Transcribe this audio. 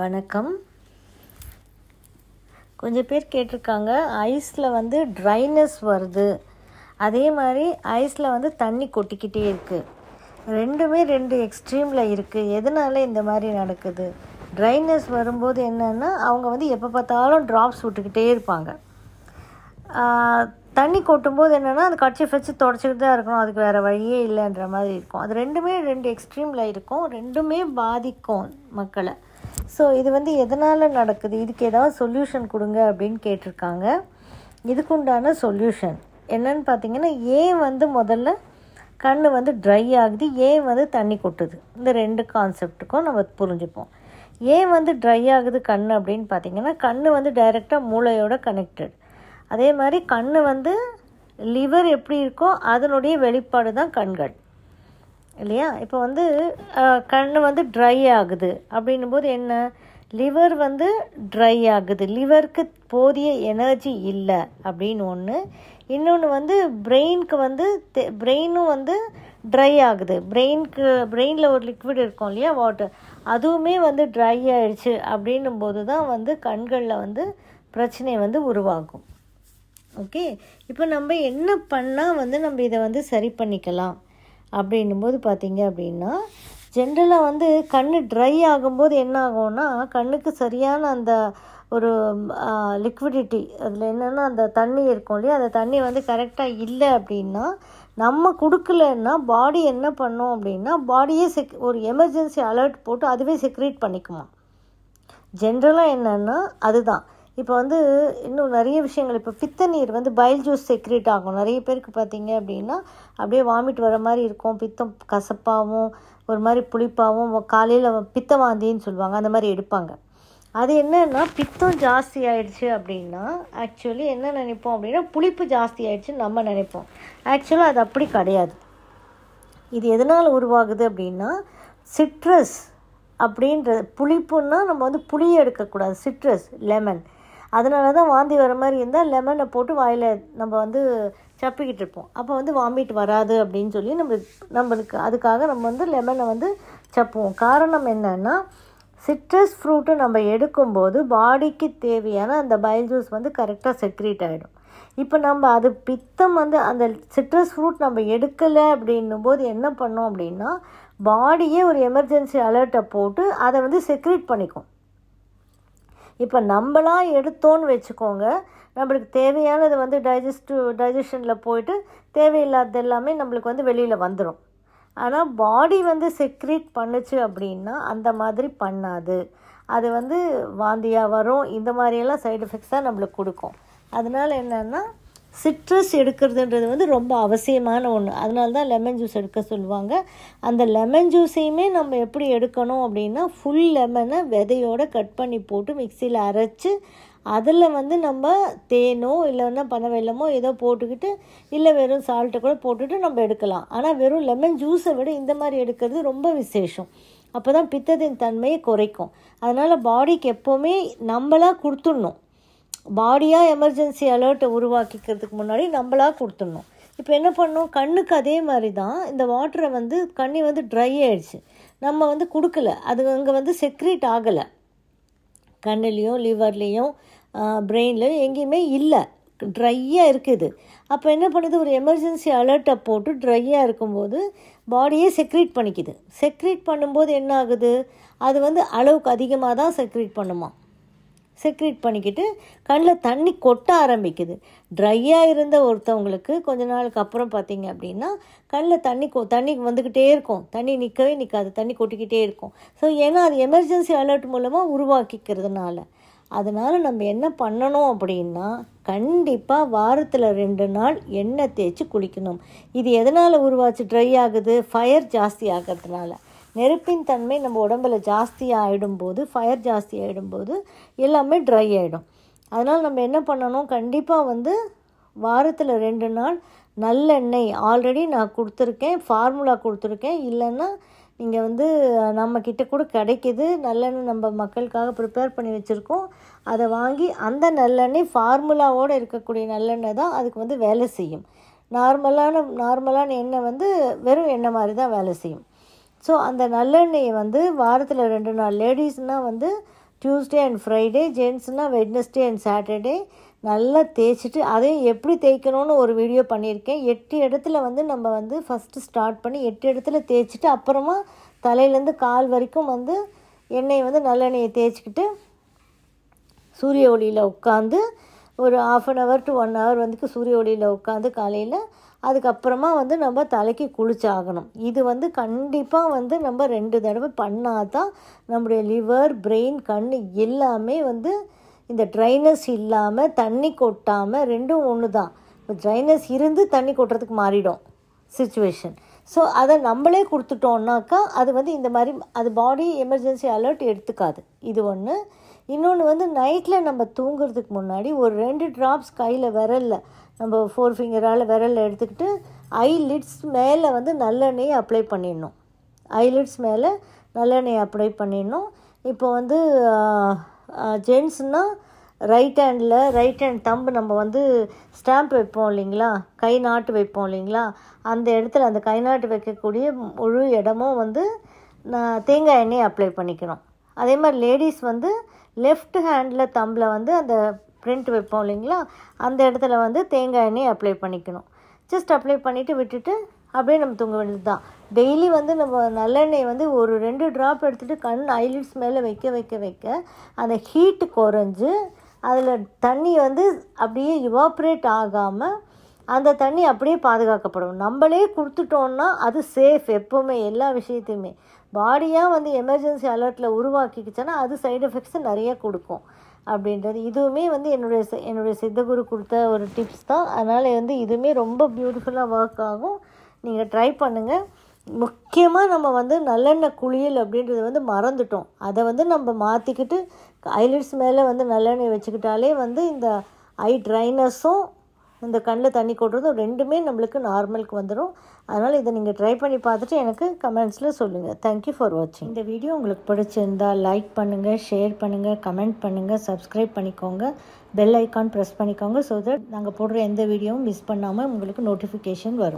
வணக்கம் கொஞ்சம் பேர் கேட்டிருக்காங்க ஐஸில் வந்து ட்ரைனஸ் வருது அதே மாதிரி ஐஸில் வந்து தண்ணி கொட்டிக்கிட்டே இருக்குது ரெண்டுமே ரெண்டு எக்ஸ்ட்ரீமில் இருக்குது எதனால இந்த மாதிரி நடக்குது ட்ரைனஸ் வரும்போது என்னென்னா அவங்க வந்து எப்போ பார்த்தாலும் ட்ராப்ஸ் விட்டுக்கிட்டே இருப்பாங்க தண்ணி கொட்டும்போது என்னென்னா அந்த கட்சி வச்சு தொடச்சிக்கிட்டு தான் இருக்கணும் அதுக்கு வேறு வழியே இல்லைன்ற மாதிரி இருக்கும் அது ரெண்டுமே ரெண்டு எக்ஸ்ட்ரீமில் இருக்கும் ரெண்டுமே பாதிக்கும் மக்களை ஸோ இது வந்து எதனால் நடக்குது இதுக்கு ஏதாவது சொல்யூஷன் கொடுங்க அப்படின்னு கேட்டிருக்காங்க இதுக்குண்டான சொல்யூஷன் என்னன்னு பார்த்தீங்கன்னா ஏன் வந்து முதல்ல கண் வந்து ட்ரை ஆகுது ஏன் வந்து தண்ணி கொட்டுது இந்த ரெண்டு கான்செப்ட்டுக்கும் நம்ம புரிஞ்சுப்போம் ஏன் வந்து ட்ரை ஆகுது கண் அப்படின்னு பார்த்தீங்கன்னா கண் வந்து டைரெக்டாக மூளையோட கனெக்டட் அதே மாதிரி கண் வந்து லிவர் எப்படி இருக்கோ அதனுடைய வெளிப்பாடு தான் கண்கள் இல்லையா இப்போ வந்து கண் வந்து ட்ரை ஆகுது அப்படின்னும் போது என்ன லிவர் வந்து ட்ரை ஆகுது லிவருக்கு போதிய எனர்ஜி இல்லை அப்படின்னு ஒன்று இன்னொன்று வந்து பிரெயின்க்கு வந்து பிரெயினும் வந்து ட்ரை ஆகுது பிரெயின்க்கு பிரெயினில் ஒரு லிக்விட் இருக்கும் இல்லையா வாட்டர் அதுவுமே வந்து ட்ரை ஆகிடுச்சு அப்படின்னும் போது தான் வந்து கண்களில் வந்து பிரச்சனை வந்து உருவாகும் ஓகே இப்போ நம்ம என்ன பண்ணால் வந்து நம்ம இதை வந்து சரி பண்ணிக்கலாம் அப்படின்னும் போது பார்த்திங்க அப்படின்னா ஜென்ரலாக வந்து கண் ட்ரை ஆகும்போது என்ன ஆகும்னா கண்ணுக்கு சரியான அந்த ஒரு லிக்விடிட்டி அதில் என்னென்னா அந்த தண்ணி இருக்கும் இல்லையா அந்த தண்ணி வந்து கரெக்டாக இல்லை அப்படின்னா நம்ம கொடுக்கலன்னா பாடி என்ன பண்ணோம் அப்படின்னா பாடியே செக் ஒரு எமர்ஜென்சி அலர்ட் போட்டு அதுவே செக்ரேட் பண்ணிக்குமா ஜென்ரலாக என்னென்னா அதுதான் இப்போ வந்து இன்னும் நிறைய விஷயங்கள் இப்போ பித்த நீர் வந்து பயல் ஜூஸ் செக்ரேட் ஆகும் நிறைய பேருக்கு பார்த்தீங்க அப்படின்னா அப்படியே வாமிட் வர மாதிரி இருக்கும் பித்தம் கசப்பாகவும் ஒரு மாதிரி புளிப்பாகவும் காலையில் பித்த வாந்தின்னு சொல்லுவாங்க அந்த மாதிரி எடுப்பாங்க அது என்னென்னா பித்தம் ஜாஸ்தி ஆயிடுச்சு அப்படின்னா ஆக்சுவலி என்ன நினைப்போம் அப்படின்னா புளிப்பு ஜாஸ்தி ஆயிடுச்சுன்னு நம்ம நினைப்போம் ஆக்சுவலாக அது அப்படி கிடையாது இது எதனால் உருவாகுது அப்படின்னா சிட்ரஸ் அப்படின்றது புளிப்புன்னா நம்ம வந்து புளியை எடுக்கக்கூடாது சிட்ரஸ் லெமன் அதனால தான் வாந்தி வர மாதிரி இருந்தால் லெமனை போட்டு வாயில் நம்ம வந்து சப்பிக்கிட்டு இருப்போம் அப்போ வந்து வாமிட் வராது அப்படின்னு சொல்லி நம்ம நம்மளுக்கு அதுக்காக நம்ம வந்து லெமனை வந்து சப்புவோம் காரணம் என்னென்னா சிட்ரஸ் ஃப்ரூட்டு நம்ம எடுக்கும்போது பாடிக்கு தேவையான அந்த பயல் ஜூஸ் வந்து கரெக்டாக செக்ரேட் ஆகிடும் இப்போ நம்ம அது பித்தம் வந்து அந்த சிட்ரஸ் ஃப்ரூட் நம்ம எடுக்கலை அப்படின்னும் போது என்ன பண்ணோம் அப்படின்னா பாடியே ஒரு எமர்ஜென்சி அலர்ட்டை போட்டு அதை வந்து செக்ரேட் பண்ணிக்கும் இப்போ நம்மளாக எடுத்தோன்னு வச்சுக்கோங்க நம்மளுக்கு தேவையானது வந்து டைஜஸ்டிவ் டைஜஷனில் போயிட்டு தேவையில்லாதது எல்லாமே நம்மளுக்கு வந்து வெளியில் வந்துடும் ஆனால் பாடி வந்து செக்ரீட் பண்ணுச்சு அப்படின்னா அந்த மாதிரி பண்ணாது அது வந்து வாந்தியாக வரும் இந்த மாதிரியெல்லாம் சைடு எஃபெக்ட்ஸாக நம்மளுக்கு கொடுக்கும் அதனால் என்னென்னா சிட்ரஸ் எடுக்கிறதுன்றது வந்து ரொம்ப அவசியமான ஒன்று அதனால தான் லெமன் ஜூஸ் எடுக்க சொல்லுவாங்க அந்த லெமன் ஜூஸையுமே நம்ம எப்படி எடுக்கணும் அப்படின்னா ஃபுல் லெமனை விதையோடு கட் பண்ணி போட்டு மிக்சியில் அரைச்சி அதில் வந்து நம்ம தேனோ இல்லைன்னா பனவெல்லமோ ஏதோ போட்டுக்கிட்டு இல்லை வெறும் சால்ட்டை கூட போட்டுட்டு நம்ம எடுக்கலாம் ஆனால் வெறும் லெமன் ஜூஸை விட இந்த மாதிரி எடுக்கிறது ரொம்ப விசேஷம் அப்போ தான் பித்தத்தின் தன்மையை குறைக்கும் அதனால் பாடிக்கு எப்போவுமே நம்மளாக கொடுத்துடணும் பாடியாக எமர்ஜென்சி அலர்ட்டை உருவாக்கிக்கிறதுக்கு முன்னாடி நம்மளாக கொடுத்துடணும் இப்போ என்ன பண்ணோம் கண்ணுக்கு அதே மாதிரி தான் இந்த வாட்டரை வந்து கண்ணி வந்து ட்ரை ஆயிடுச்சு நம்ம வந்து கொடுக்கல அது அங்கே வந்து செக்ரேட் ஆகலை கண்ணுலேயும் லிவர்லேயும் பிரெயின்லேயும் எங்கேயுமே இல்லை ட்ரையாக இருக்குது அப்போ என்ன பண்ணுது ஒரு எமர்ஜென்சி அலர்ட்டை போட்டு ட்ரையாக இருக்கும்போது பாடியே செக்ரேட் பண்ணிக்குது செக்ரேட் பண்ணும்போது என்ன ஆகுது அது வந்து அளவுக்கு அதிகமாக தான் செக்ரேட் பண்ணுமா செக்ரேட் பண்ணிக்கிட்டு கண்ணில் தண்ணி கொட்ட ஆரம்பிக்குது ட்ரையாக இருந்த ஒருத்தவங்களுக்கு கொஞ்ச நாளுக்கு அப்புறம் பார்த்தீங்க அப்படின்னா கண்ணில் தண்ணி கொ தண்ணி வந்துக்கிட்டே இருக்கும் தண்ணி நிற்கவே நிற்காது தண்ணி கொட்டிக்கிட்டே இருக்கும் ஸோ ஏன்னா அது எமர்ஜென்சி அலர்ட் மூலமாக உருவாக்கிக்கிறதுனால அதனால் நம்ம என்ன பண்ணணும் அப்படின்னா கண்டிப்பாக வாரத்தில் ரெண்டு நாள் எண்ணெய் தேய்ச்சி குளிக்கணும் இது எதனால் உருவாச்சு ட்ரை ஆகுது ஃபயர் ஜாஸ்தி ஆகிறதுனால நெருப்பின் தன்மை நம்ம உடம்பில் ஜாஸ்தி ஆகிடும்போது ஃபயர் ஜாஸ்தி ஆகிடும்போது எல்லாமே ட்ரை ஆகிடும் அதனால் நம்ம என்ன பண்ணணும் கண்டிப்பாக வந்து வாரத்தில் ரெண்டு நாள் நல்லெண்ணெய் ஆல்ரெடி நான் கொடுத்துருக்கேன் ஃபார்முலா கொடுத்துருக்கேன் இல்லைன்னா நீங்கள் வந்து நம்மக்கிட்ட கூட கிடைக்கிது நல்லெண்ணெய் நம்ம மக்களுக்காக ப்ரிப்பேர் பண்ணி வச்சுருக்கோம் அதை வாங்கி அந்த நல்லெண்ணெய் ஃபார்முலாவோடு இருக்கக்கூடிய நல்லெண்ணெய் தான் அதுக்கு வந்து வேலை செய்யும் நார்மலான நார்மலான எண்ணெய் வந்து வெறும் எண்ணெய் மாதிரி தான் வேலை செய்யும் ஸோ அந்த நல்லெண்ணெயை வந்து வாரத்தில் ரெண்டு நாள் லேடிஸ்னால் வந்து டியூஸ்டே அண்ட் ஃப்ரைடே ஜென்ட்ஸ்னால் வெட்னஸ்டே அண்ட் சாட்டர்டே நல்லா தேய்ச்சிட்டு அதையும் எப்படி தேய்க்கணும்னு ஒரு வீடியோ பண்ணியிருக்கேன் எட்டு இடத்துல வந்து நம்ம வந்து ஃபஸ்ட்டு ஸ்டார்ட் பண்ணி எட்டு இடத்துல தேய்ச்சிட்டு அப்புறமா தலையிலேருந்து கால் வரைக்கும் வந்து எண்ணெயை வந்து நல்லெண்ணெயை தேய்ச்சிக்கிட்டு சூரிய ஒளியில் உட்காந்து ஒரு half an hour to one hour வந்து சூரிய ஒளியில் உட்காந்து காலையில் அதுக்கப்புறமா வந்து நம்ம தலைக்கு குளிச்சாகணும் இது வந்து கண்டிப்பாக வந்து நம்ம ரெண்டு தடவை பண்ணால் தான் நம்முடைய லிவர் பிரெயின் கண் எல்லாமே வந்து இந்த ட்ரைனஸ் இல்லாமல் தண்ணி கொட்டாமல் ரெண்டும் ஒன்று தான் இப்போ ட்ரைனஸ் இருந்து தண்ணி கொட்டுறதுக்கு மாறிடும் சுச்சுவேஷன் ஸோ அதை நம்மளே கொடுத்துட்டோன்னாக்கா அது வந்து இந்த மாதிரி அது பாடி எமர்ஜென்சி அலர்ட் எடுத்துக்காது இது ஒன்று இன்னொன்று வந்து நைட்டில் நம்ம தூங்குறதுக்கு முன்னாடி ஒரு ரெண்டு ட்ராப்ஸ் கையில் விரலில் நம்ம ஃபோர் ஃபிங்கரால் விரலில் எடுத்துக்கிட்டு ஐலிட்ஸ் மேலே வந்து நல்லெண்ணெயை அப்ளை பண்ணிடணும் ஐலிட்ஸ் மேலே நல்லெண்ணெயை அப்ளை பண்ணிடணும் இப்போ வந்து ஜென்ஸ்னால் right handle right hand thumb நம்ம வந்து ஸ்டாம்ப் வைப்போம் இல்லைங்களா கை நாட்டு வைப்போம் இல்லைங்களா அந்த இடத்துல அந்த கை நாட்டு வைக்கக்கூடிய முழு இடமும் வந்து நான் தேங்காய் எண்ணெயை அப்ளை பண்ணிக்கணும் அதே மாதிரி லேடிஸ் வந்து லெஃப்ட் ஹேண்டில் தம்பில் வந்து அந்த பிரிண்ட் வைப்போம் இல்லைங்களா அந்த இடத்துல வந்து தேங்காய் எண்ணெய் அப்ளை பண்ணிக்கணும் ஜஸ்ட் அப்ளை பண்ணிவிட்டு விட்டுட்டு அப்படியே நம்ம தூங்க வேண்டியது தான் டெய்லி வந்து நம்ம நல்லெண்ணெய் வந்து ஒரு ரெண்டு ட்ராப் எடுத்துகிட்டு கண் ஐலிட்ஸ் மேலே வைக்க வைக்க வைக்க அந்த ஹீட்டு குறைஞ்சி அதில் தண்ணி வந்து அப்படியே இவாப்ரேட் ஆகாமல் அந்த தண்ணி அப்படியே பாதுகாக்கப்படும் நம்மளே கொடுத்துட்டோன்னா அது சேஃப் எப்போவுமே எல்லா விஷயத்தையுமே பாடியாக வந்து எமர்ஜென்சி அலர்ட்டில் உருவாக்கிக்கிச்சனா அது சைடு எஃபெக்ட்ஸை நிறைய கொடுக்கும் அப்படின்றது இதுவுமே வந்து என்னுடைய என்னுடைய சித்தகுரு கொடுத்த ஒரு டிப்ஸ் தான் அதனால் வந்து இதுவுமே ரொம்ப பியூட்டிஃபுல்லாக ஒர்க் ஆகும் நீங்கள் ட்ரை பண்ணுங்கள் முக்கியமாக நம்ம வந்து நல்லெண்ணெய் குளியல் அப்படின்றத வந்து மறந்துட்டோம் அதை வந்து நம்ம மாற்றிக்கிட்டு ஐலிட்ஸ் மேலே வந்து நல்லெண்ணெய் வச்சுக்கிட்டாலே வந்து இந்த ஐ ட்ரைனஸும் இந்த கண்ணில் தண்ணி கொட்டுறதும் ரெண்டுமே நம்மளுக்கு நார்மலுக்கு வந்துடும் அதனால் இதை நீங்கள் ட்ரை பண்ணி பார்த்துட்டு எனக்கு கமெண்ட்ஸில் சொல்லுங்கள் தேங்க்யூ ஃபார் வாட்சிங் இந்த வீடியோ உங்களுக்கு பிடிச்சிருந்தா லைக் பண்ணுங்கள் ஷேர் பண்ணுங்கள் கமெண்ட் பண்ணுங்கள் சப்ஸ்கிரைப் பண்ணிக்கோங்க பெல் ஐக்கான் ப்ரெஸ் பண்ணிக்கோங்க ஸோ தட் நாங்கள் போடுற எந்த வீடியோவும் மிஸ் பண்ணாமல் உங்களுக்கு நோட்டிஃபிகேஷன் வரும்